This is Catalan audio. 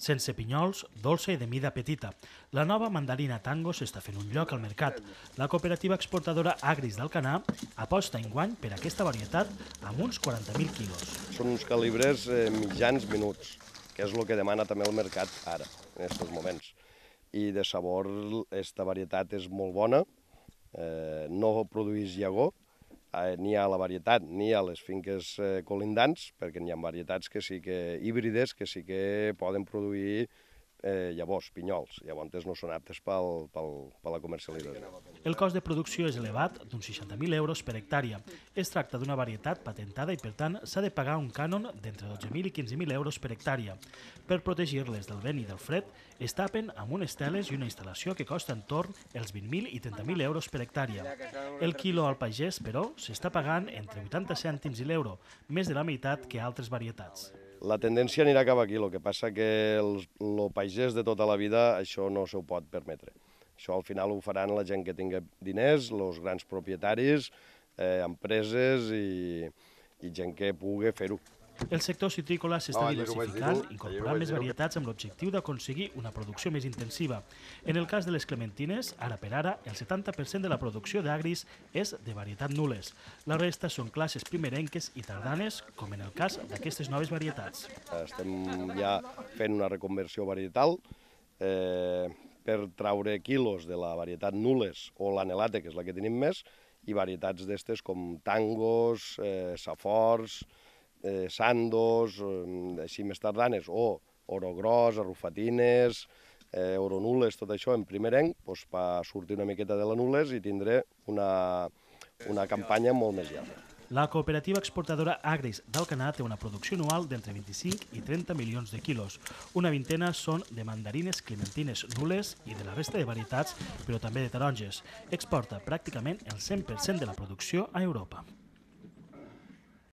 Sense pinyols, dolça i de mida petita. La nova mandarina Tango s'està fent un lloc al mercat. La cooperativa exportadora Agris d'Alcanà aposta en guany per aquesta varietat amb uns 40.000 quilos. Són uns calibres eh, mitjans minuts, que és el que demana també el mercat ara, en aquests moments. I de sabor, aquesta varietat és molt bona, eh, no produís llagó, ni a la varietat ni a les finques eh, colindants, perquè n'hi ha varietats que sí que híbrides, que sí que poden produir eh, llavors, pinyols, llavors no són aptes pel, pel, per la comercialització. El cost de producció és elevat, d'uns 60.000 euros per hectàrea. Es tracta d'una varietat patentada i, per tant, s'ha de pagar un cànon d'entre 12.000 i 15.000 euros per hectàrea. Per protegir-les del vent i del fred, es tapen amb unes teles i una instal·lació que costa en torn els 20.000 i 30.000 euros per hectàrea. El quilo al pagès, però, s'està pagant entre 80 cèntims i l'euro, més de la meitat que altres varietats la tendència anirà cap aquí, el que passa que el, el pagès de tota la vida això no s'ho pot permetre. Això al final ho faran la gent que tingui diners, els grans propietaris, eh, empreses i, i gent que pugui fer-ho. El sector citrícola s'està diversificant diversificant, incorporant més varietats amb l'objectiu d'aconseguir una producció més intensiva. En el cas de les clementines, ara per ara, el 70% de la producció d'agris és de varietat nules. La resta són classes primerenques i tardanes, com en el cas d'aquestes noves varietats. Estem ja fent una reconversió varietal, eh, per traure quilos de la varietat nules o l'anelata, que és la que tenim més, i varietats d'estes com tangos, eh, safors, eh, sandos, eh, així més tardanes, o gros, arrufatines, eh, nules, tot això en primerenc, doncs, per sortir una miqueta de la nules i tindré una, una campanya molt més llarga. La cooperativa exportadora Agris del Canà té una producció anual d'entre 25 i 30 milions de quilos. Una vintena són de mandarines, clementines, nules i de la resta de varietats, però també de taronges. Exporta pràcticament el 100% de la producció a Europa.